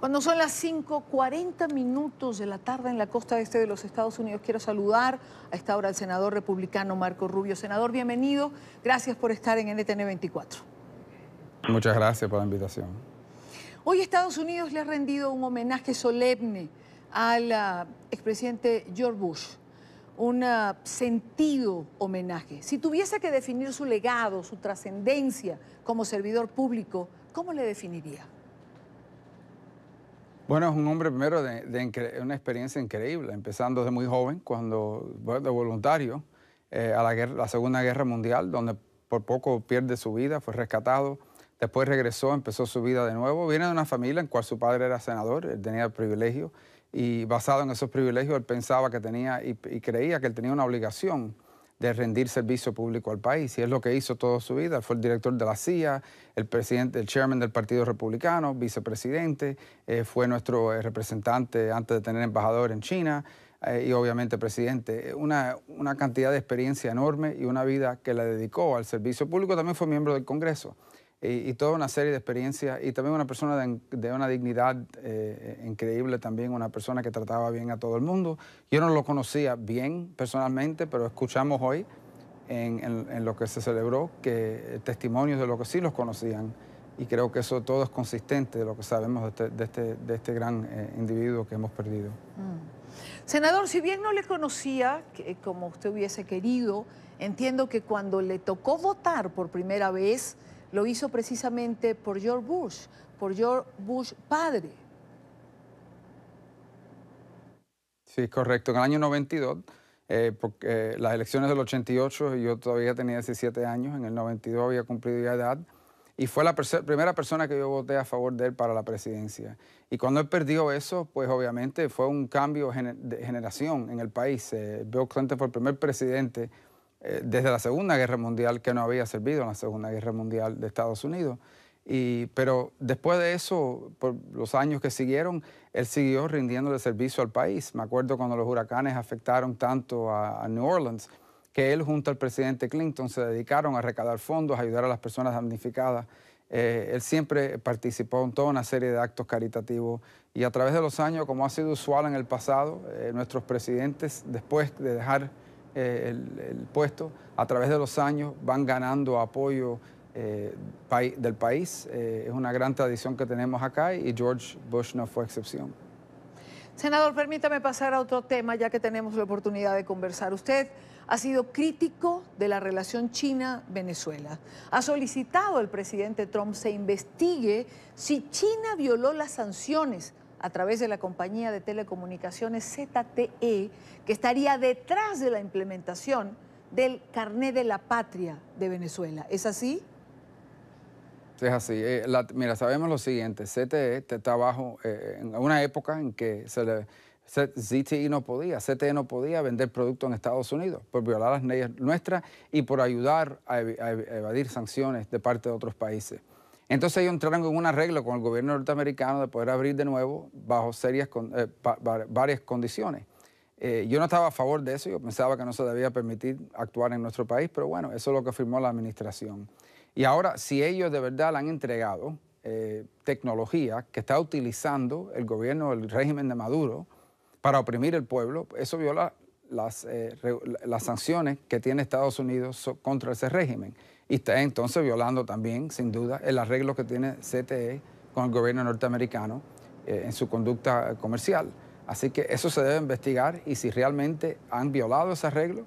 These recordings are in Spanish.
Cuando son las 5.40 minutos de la tarde en la costa este de los Estados Unidos, quiero saludar a esta hora al senador republicano Marco Rubio. Senador, bienvenido. Gracias por estar en NTN 24. Muchas gracias por la invitación. Hoy Estados Unidos le ha rendido un homenaje solemne al ah, expresidente George Bush. Un ah, sentido homenaje. Si tuviese que definir su legado, su trascendencia como servidor público, ¿cómo le definiría? Bueno, es un hombre primero de, una experiencia increíble, empezando desde muy joven, cuando de voluntario eh, a la, Segunda Guerra Mundial, donde por poco pierde su vida, fue rescatado, después regresó, empezó su vida de nuevo. Viene de una familia en cual su padre era senador, él tenía el privilegio y basado en esos privilegios él pensaba que tenía y creía que él tenía una obligación de rendir servicio público al país. Y es lo que hizo toda su vida. Fue el director de la CIA, el presidente, el chairman del Partido Republicano, vicepresidente, eh, fue nuestro eh, representante antes de tener embajador en China eh, y obviamente presidente. Una, una, cantidad de experiencia enorme y una vida que le dedicó al servicio público. También fue miembro del Congreso y, toda una serie de experiencias y también una persona de, una dignidad eh, increíble, también una persona que trataba bien a todo el mundo. Yo no lo conocía bien personalmente, pero escuchamos hoy en, lo que se celebró que eh, testimonios de lo que sí los conocían y creo que eso todo es consistente de lo que sabemos de este, de este, este gran eh, individuo que hemos perdido. Mm. Senador, si bien no le conocía como usted hubiese querido, entiendo que cuando le tocó votar por primera vez, lo hizo precisamente por George Bush, por George Bush padre. Sí, correcto. En el año 92, eh, porque, eh, las elecciones del 88, yo todavía tenía 17 años, en el 92 había cumplido ya edad, y fue la primera persona que yo voté a favor de él para la presidencia. Y cuando él perdió eso, pues obviamente fue un cambio de generación en el país. Eh, Bill Clinton fue el primer presidente eh, desde la Segunda Guerra Mundial, que no había servido en la Segunda Guerra Mundial de Estados Unidos. Y, pero después de eso, por los años que siguieron, él siguió rindiéndole servicio al país. Me acuerdo cuando los huracanes afectaron tanto a, New Orleans, que él junto al presidente Clinton se dedicaron a recaudar fondos, a ayudar a las personas damnificadas. Eh, él siempre participó en toda una serie de actos caritativos y a través de los años, como ha sido usual en el pasado, eh, nuestros presidentes, después de dejar eh, el, puesto, a través de los años van ganando apoyo eh, del país. Eh, es una gran tradición que tenemos acá y George Bush no fue excepción. Senador, permítame pasar a otro tema ya que tenemos la oportunidad de conversar. Usted ha sido crítico de la relación China-Venezuela. Ha solicitado al presidente Trump se investigue si China violó las sanciones a través de la compañía de telecomunicaciones ZTE, que estaría detrás de la implementación del carné de la patria de Venezuela. ¿Es así? Es así. Eh, mira, sabemos lo siguiente. ZTE e está bajo eh, en una época en que se e no podía, e no podía vender productos en Estados Unidos por violar las leyes nuestras y por ayudar a evadir sanciones de parte de otros países. Entonces ellos entraron en un arreglo con el gobierno norteamericano de poder abrir de nuevo bajo eh, varias condiciones. Eh, yo no estaba a favor de eso, yo pensaba que no se debía permitir actuar en nuestro país, pero bueno, eso es lo que firmó la administración. Y ahora, si ellos de verdad le han entregado eh, tecnología que está utilizando el gobierno, el régimen de Maduro, para oprimir el pueblo, eso viola las, eh, las sanciones que tiene Estados Unidos contra ese régimen. Y está entonces violando también, sin duda, el arreglo que tiene CTE con el gobierno norteamericano eh, en su conducta comercial. Así que eso se debe investigar y si realmente han violado ese arreglo,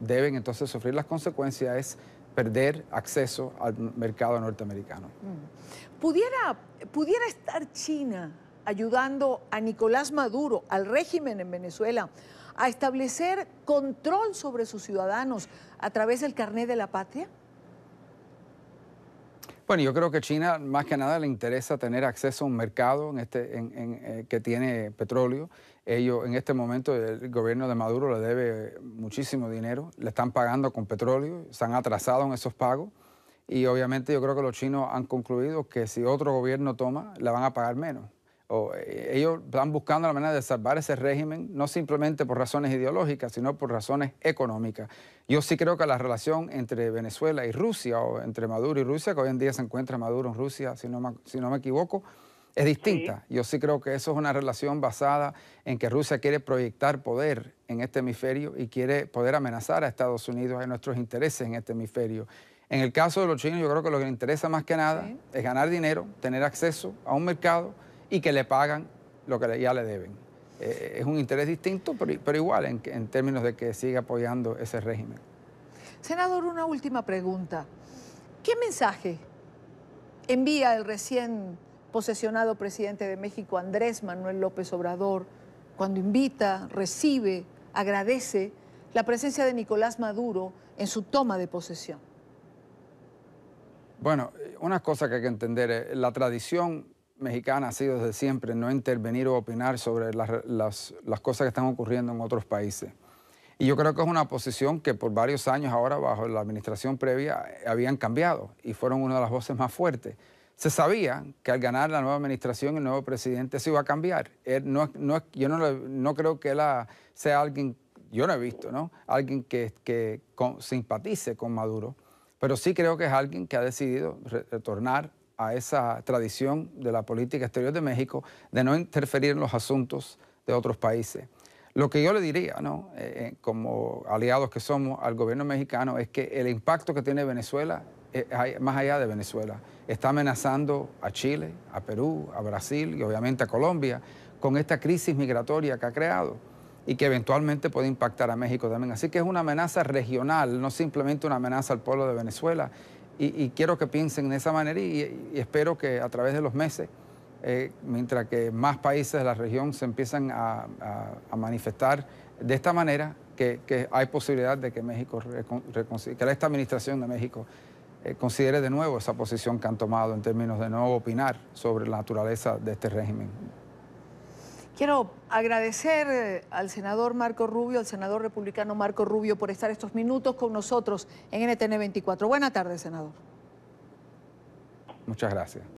deben entonces sufrir las consecuencias. Es, perder acceso al mercado norteamericano. Mm. ¿Pudiera, ¿Pudiera, estar China ayudando a Nicolás Maduro, al régimen en Venezuela, a establecer control sobre sus ciudadanos a través del carnet de la patria? Bueno, yo creo que China más que nada le interesa tener acceso a un mercado este, eh, que tiene petróleo. Ellos en este momento el gobierno de Maduro le debe muchísimo dinero, le están pagando con petróleo, se han atrasado en esos pagos y obviamente yo creo que los chinos han concluido que si otro gobierno toma, le van a pagar menos o eh, ellos van buscando la manera de salvar ese régimen, no simplemente por razones ideológicas, sino por razones económicas. Yo sí creo que la relación entre Venezuela y Rusia, o entre Maduro y Rusia, que hoy en día se encuentra Maduro en Rusia, si no me, si no me equivoco, es distinta. Yo sí creo que eso es una relación basada en que Rusia quiere proyectar poder en este hemisferio y quiere poder amenazar a Estados Unidos en nuestros intereses en este hemisferio. En el caso de los chinos, yo creo que lo que les interesa más que nada es ganar dinero, tener acceso a un mercado y que le pagan lo que ya le deben. Eh, es un interés distinto, pero, igual en, en, términos de que siga apoyando ese régimen. Senador, una última pregunta. ¿Qué mensaje envía el recién posesionado presidente de México, Andrés Manuel López Obrador, cuando invita, recibe, agradece la presencia de Nicolás Maduro en su toma de posesión? Bueno, eh, una cosa que hay que entender eh, la tradición mexicana ha sido desde siempre no intervenir o opinar sobre las, cosas que están ocurriendo en otros países. Y yo creo que es una posición que por varios años ahora, bajo la administración previa, eh, habían cambiado y fueron una de las voces más fuertes. Se sabía que al ganar la nueva administración, el nuevo presidente se iba a cambiar. no, yo no, creo que él sea alguien, yo no he visto, ¿no? Alguien que, que simpatice con Maduro, pero sí creo que es alguien que ha decidido retornar a esa tradición de la política exterior de México de no interferir en los asuntos de otros países. Lo que yo le diría, ¿no? Eh, eh, como aliados que somos al gobierno mexicano, es que el impacto que tiene Venezuela, eh, más allá de Venezuela, está amenazando a Chile, a Perú, a Brasil y obviamente a Colombia con esta crisis migratoria que ha creado y que eventualmente puede impactar a México también. Así que es una amenaza regional, no simplemente una amenaza al pueblo de Venezuela, y, quiero que piensen de esa manera y, espero que a través de los meses, eh, mientras que más países de la región se empiezan a, manifestar de esta manera, que, hay posibilidad de que México, que esta administración de México eh, considere de nuevo esa posición que han tomado en términos de no opinar sobre la naturaleza de este régimen. Quiero agradecer eh, al senador Marco Rubio, al senador republicano Marco Rubio, por estar estos minutos con nosotros en NTN 24. Buena tarde, senador. Muchas gracias.